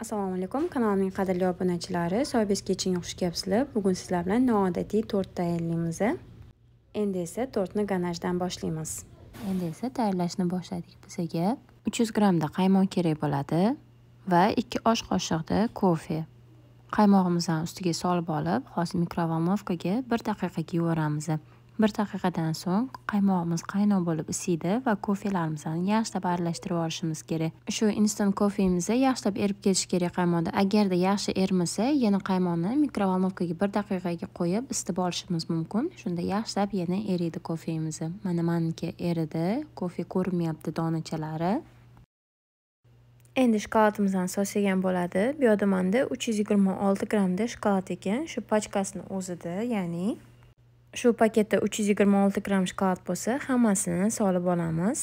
assalomu alaykum kanalimning qadrli obunachilari soybes keching xush kelibsizlar bugun sizlar bilan noodatiy tort tayyorlaymiz endi esa tortni ganajdan boshlaymiz endi esa tayyorlashni boshladik bizaga 300 grammda qaymoq kerak bo'ladi va 2 osh qoshiqda kofe qaymog'imizni ustiga solib olib hozir mikrovolnovkaga 1 daqiqaga yuboramiz bir daqiqadan so'ng qaymog'imiz qaynoq bo'lib isiydi va kofelarimizni yaxshilab aralashtirib olishimiz kerak shu instant kofemizni yaxshilab erib ketishi kerak qaymoqda agarda yaxshi ermasa yana qaymoqni mikrovolnovkaga bir daqiqaga qo'yib isitib olishimiz mumkin shunda yaxshilab yana eriydi kofemiz mana maniki eridi kofe ko'rinmayapti donachalari endi shokoladimizni sosyagan bo'ladi bu yoqda manda uch yuz yigirma olti grammda shokolad ekan shu pachkasini o'zida ya'ni shu paketda 326 gramm shokolad bo'lsa hammasini solib olamiz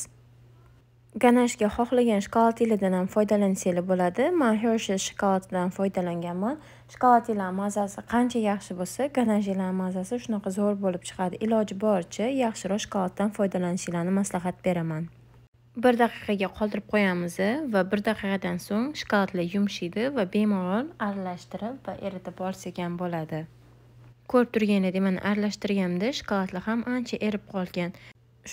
ganashga xohlagan shokolad ilidan ham foydalansanglar bo'ladi man hershes shokoladidan foydalanganman shokolad ilan mazasi qancha yaxshi bo'lsa ganash ilan mazasi shunaqa zo'r bo'lib chiqadi iloji boricha yaxshiroq shokoladdan foydalanishinglarni maslahat beraman bir daqiqaga qoldirib qo'yamiz va bir daqiqadan so'ng shokoladlar yumshaydi va bemalol aralashtirib va eritib olsak ham bo'ladi ko'rib turganingdek mana aralashtirganimda shokoladlar ham ancha erib qolgan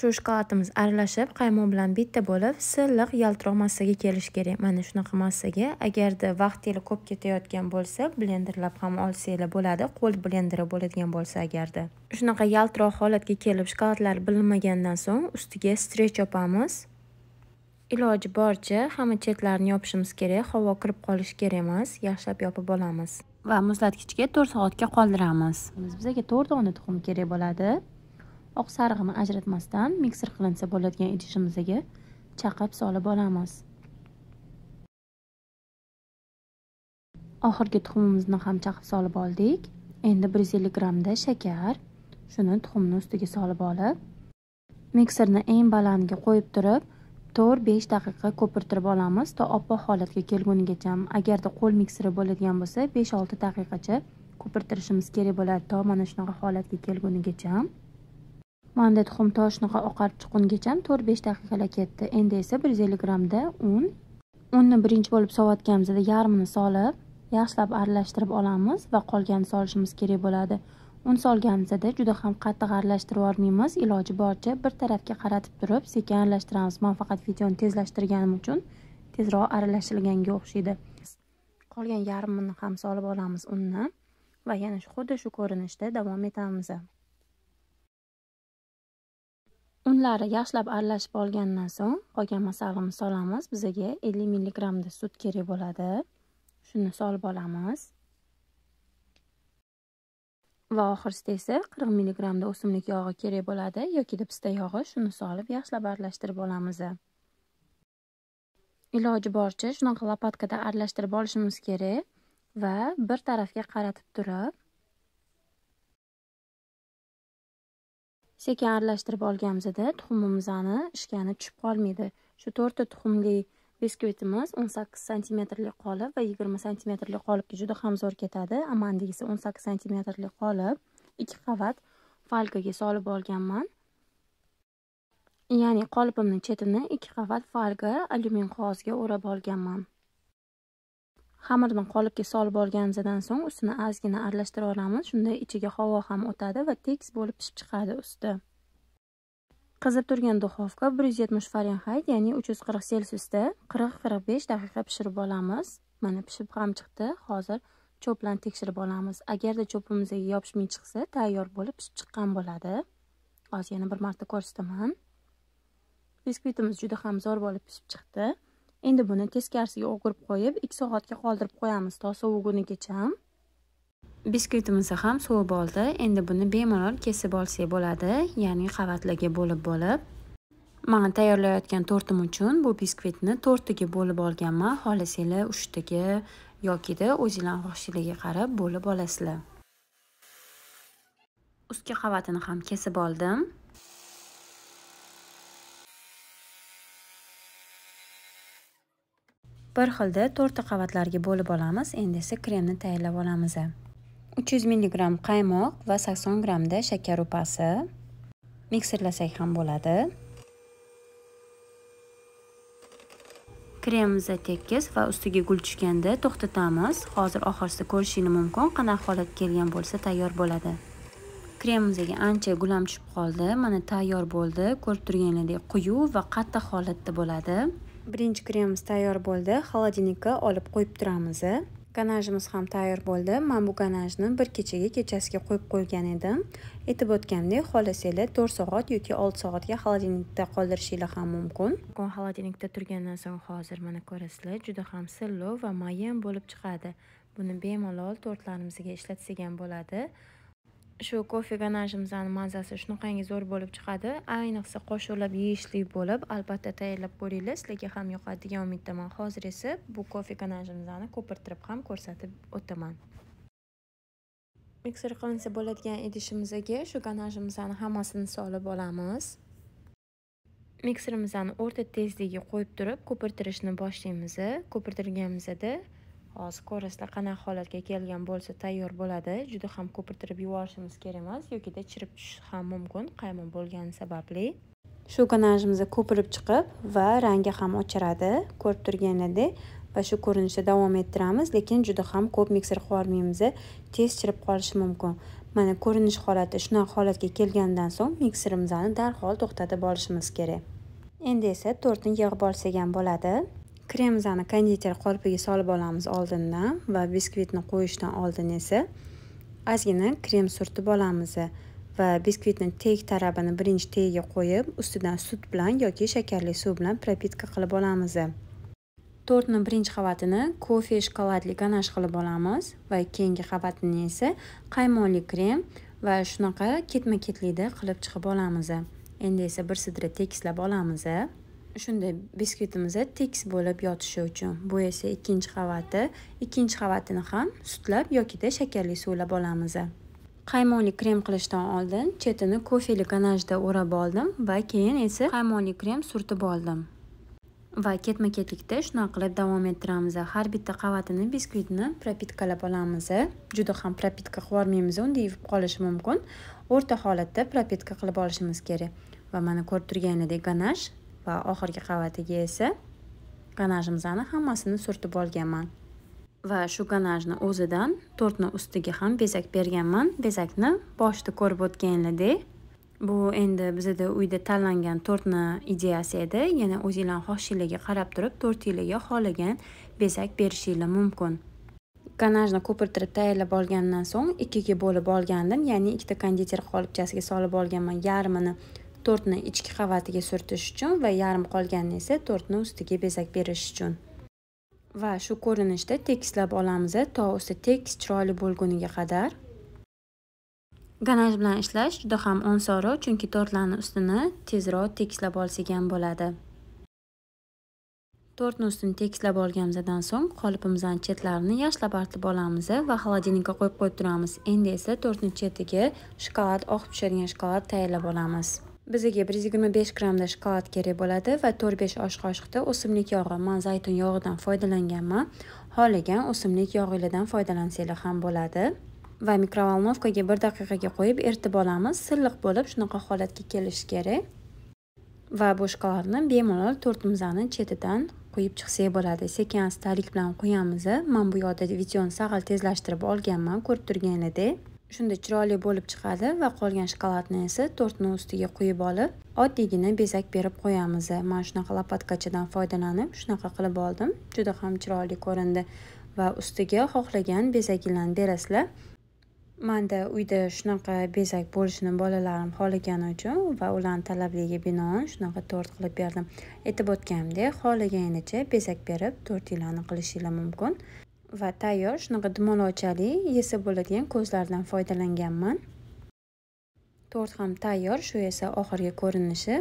shu shokoladimiz aralashib qaymoq bilan bitta bo'lib silliq yaltiroq massaga kelishi kerak mana shunaqa massaga agarda vaqtinglar ko'p ketayotgan bo'lsa blenderlab ham olsanglar bo'ladi qo'l blenderi bo'ladigan bo'lsa agarda shunaqa yaltiroq holatga kelib shokoladlar bilinmagandan so'ng ustiga strech yopamiz iloji boricha hamma chetlarini yopishimiz kerak havo kirib qolishi kerak emas yaxshilab yopib olamiz va muzlatgichga to'rt soatga qoldiramiz bizga to'rt dona tuxum kerak bo'ladi oq sarig'ini ajratmasdan mikser qilinsa bo'ladigan idishimizga chaqib solib olamiz oxirgi tuxumimizni ham chaqib solib oldik endi bir yuz ellik grammda shakar shuni tuxumni ustiga solib olib mikserni eng balandga qo'yib turib to'rt besh daqiqa ko'pirtirib olamiz to oppoq holatga kelgunigacha agarda qo'l mikseri bo'ladigan bo'lsa besh olti daqiqacha ko'pirtirishimiz kerak bo'ladi to mana shunaqa holatga kelgunigacha manda tuxum to shunaqa oqarib chiqqungacha to'rt besh daqiqalar ketdi endi esa bir yuz ellik grammda un unni birinchi bo'lib sovotganimizda yarmini solib yaxshilab aralashtirib olamiz va qolganini solishimiz kerak bo'ladi un solganimizda juda ham qattiq aralashtirib yubormaymiz iloji boricha bir tarafga qaratib turib sekin aralashtiramiz man faqat videoni tezlashtirganim uchun tezroq aralashtirilganga o'xshaydi qolgan yarmini ham solib olamiz unni va yana shu xuddi shu ko'rinishda davom etamiz unlari yaxshilab aralashib olgandan so'ng qolgan masalimizni solamiz bizaga 50 milligramda sut kerak bo'ladi shuni solib olamiz va oxirida esa 40 mg da o'simlik yog'i kerak bo'ladi yoki pista yog'i shuni solib yaxshilab aralashtirib olamiz iloji boricha shunaqa lopatkada aralashtirib olishimiz kerak va bir tarafga qaratib turib sekin aralashtirib olganimizda tuxumimizni ishkani tushib qolmaydi shu to'rtta tuxumli biskvitimiz 18 santimetrli qolip va 20 santimetrli qolipga juda ham zo'r ketadi esa 18 santimetrli qolip ikki qavat falkaga solib olganman ya'ni qolipimni chetini ikki qavat falka alyumin qog'ozga o'rab olganman xamirni qolipga solib olganimizdan so'ng ustini ozgina aralashtira olamiz shunda ichiga havo ham o'tadi va tekis bo'lib pishib chiqadi usti Qizib turgan duxovka 170 Fahrenheit, ya'ni 340 Celsiusda 40-45 daqiqa pishirib olamiz. Mana pishib ham chiqdi. Hozir cho'p bilan tekshirib olamiz. Agarda cho'pimizga yopishmay chiqsa, tayyor bo'lib pishib chiqqan bo'ladi. Hozir yana bir marta ko'rsataman. Biskvitimiz juda ham zo'r bo'lib pishib chiqdi. Endi buni teskarisiga o'girib qo'yib, 2 soatga qoldirib qo'yamiz to biskvitimizni ham sovib oldi endi buni bemalol kesib olsak bo'ladi ya'ni qavatlarga bo'lib bo'lib man tayyorlayotgan tortim uchun bu biskvitni to'rttaga bo'lib olganman xohlasanglar uchtaga yokida o'zinglarni xohishingiga qarab bo'lib olasizlar ustki qavatini ham kesib oldim bir xilda to'rtta qavatlarga bo'lib olamiz endi esa kremni tayyorlab olamiz 300 mg qaymoq va 80 g da shakar upasi mikserlasak ham bo'ladi kremimizni tekis va ustiga gul tushganda to'xtatamiz hozir oxirisida ko'rishingiz mumkin qanaqa holat kelgan bo'lsa tayyor bo'ladi kremimizga ancha gulam tushib qoldi mana tayyor bo'ldi ko'rib turganingizdek quyuq va qattiq holatda bo'ladi birinchi kremimiz tayyor bo'ldi xolodilnikka olib qo'yib turamiz ganajimiz ham tayyor bo'ldi man bu ganajni bir kechaga kechasiga qo'yib qo'ygan edim aytib o'tgandek xohlasanglar to'rt soat yoki olti soatga xolodilnikda qoldirishinglar ham mumkin bugun xolodilnikda turgandan so'ng hozir mana ko'rasizlar juda ham silliq va mayin bo'lib chiqadi buni bemalol tortlarimizga ishlatsak ham bo'ladi shu kofe ganajimizni mazasi shunaqangi zo'r bo'lib chiqadi ayniqsa qo'shilib yeyishlik bo'lib albatta tayyorlab ko'ringlar sizlarga ham yoqadi degan umiddaman hozir esa bu kofe ganajimizni ko'pirtirib ham ko'rsatib o'taman mikser qilinsa bo'ladigan idishimizga shu ganajimizni hammasini solib olamiz mikserimizni o'rta tezligiga qo'yib turib ko'pirtirishni boshlaymiz ko'pirtirganimizda hozir ko'rasizlar qanaqa holatga kelgan bo'lsa tayyor bo'ladi juda ham ko'pirtirib yuborishimiz kerak emas yokida chirib tushishi ham mumkin qaymoq bo'lgani sababli shu ganajimizni ko'pirib chiqib va rangi ham ochiradi ko'rib turganingizdek va shu ko'rinishda davom ettiramiz lekin juda ham ko'p mikser qilib tez chirib qolishi mumkin mana ko'rinish holati shunaqa holatga kelganidan so'ng mikserimizni darhol to'xtatib olishimiz kerak endi esa tortni yig'ib olsak ham bo'ladi kremzani konditer qolpiga solib olamiz oldindan va biskvitni qo'yishdan oldin esa ozgina krem surtib olamiz va biskvitni teg tarabini birinchi tegiga qo'yib ustidan sut bilan yoki shakarli suv bilan propitka qilib olamiz tortni birinchi qavatini kofe shokoladli ganash qilib olamiz va keyingi qavatini esa qaymoqli krem va shunaqa ketma ketlikda qilib chiqib olamiz endi esa bir sidra tekislab olamiz shunday biskvitimizni tekis bo'lib yotishi uchun bu esa ikkinchi qavati ikkinchi qavatini ham sutlab yokida shakarli suvlab olamiz qaymoqli krem qilishdan oldin chetini kofeli ganajda o'rab oldim va keyin esa qaymoqli krem surtib oldim va ketma ketlikda shunaqa qilib davom ettiramiz har bitta qavatini biskvitni propitkalab olamiz juda ham propitka qilib yubormaymiz unda yuvib qolishi mumkin o'rta holatda propitka qilib olishimiz kerak va mana ko'rib turganingizdek ganaj va oxirgi qavatiga esa ganajimizni hammasini surtib olganman va shu ganajni o'zidan tortni ustiga ham bezak berganman bezakni boshida ko'rib o'tganinglardek bu endi bizada uyda tanlangan tortni ideyasi edi yana o'zinglar xohishinglariga qarab turib tortinglarga xohlagan bezak berishinglar mumkin ganajni ko'pirtirib tayyorlab olgandan so'ng ikkiga bo'lib olgandim ya'ni ikkita konditer qolipchasiga solib olganman yarmini tortni ichki qavatiga surtish uchun va yarim qolganini esa tortni ustiga bezak berish uchun va shu ko'rinishda tekislab olamiz to usti tekis chiroyli bo'lguniga qadar ganaj bilan ishlash juda ham osonroq chunki tortlarni ustini tezroq tekislab olsak ham bo'ladi tortni ustini tekislab olganimizdan so'ng qolipimizdan chetlarini yaxshilab artib olamiz va xolodilnikka qo'yib qo'yib turamiz endi esa tortni chetiga shokolad oqib tushadigan shokolad tayyorlab olamiz Biziga 125 grammda shokolad kerak bo'ladi va 4-5 osh qoshiqda o'simlik yog'i, men zaytun yog'idan foydalanganman. xohlagan o'simlik yog'ilidan foydalansanglar ham bo'ladi. Va mikrovalnovkaga 1 daqiqaga qo'yib eritib olamiz. Silliq bo'lib shunaqa holatga kelishi kerak. Va bu shokoladni bemalol tortimizani chetidan quyib chiqsak bo'ladi. Sekin astalik bilan quyamiz. Men bu yoqda videoni sag'al tezlashtirib olganman, ko'rib turganingizdek shunda chiroyli bo'lib chiqadi va qolgan shokoladni esa tortni ustiga quyib olib oddiygina bezak berib qo'yamiz mana shunaqa lopatkachadan foydalanib shunaqa qilib oldim juda ham chiroyli ko'rindi va ustiga xohlagan bezagilarni berasizlar manda uyda shunaqa bezak bo'lishini bolalarim xohlagani uchun va ularni talabiga binoan shunaqa tort qilib berdim aytib o'tganimdek xohlaganicha bezak berib tortinglarni qilishinglar mumkin va tayyor shunaqa dumalovchali yesa bo'ladigan ko'zlardan foydalanganman tort ham tayyor shu esa oxirgi ko'rinishi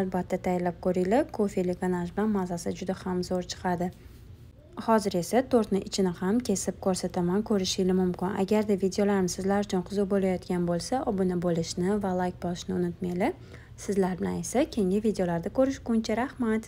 albatta tayyorlab ko'ringlar kofeli ganaj bilan mazasi juda ham zo'r chiqadi hozir esa tortni ichini ham kesib ko'rsataman ko'rishingiz mumkin agarda videolarim sizlar uchun qiziq bo'layotgan bo'lsa obuna bo'lishni va layk bosishni unutmanglar sizlar bilan esa keyingi videolarda ko'rishguncha rahmat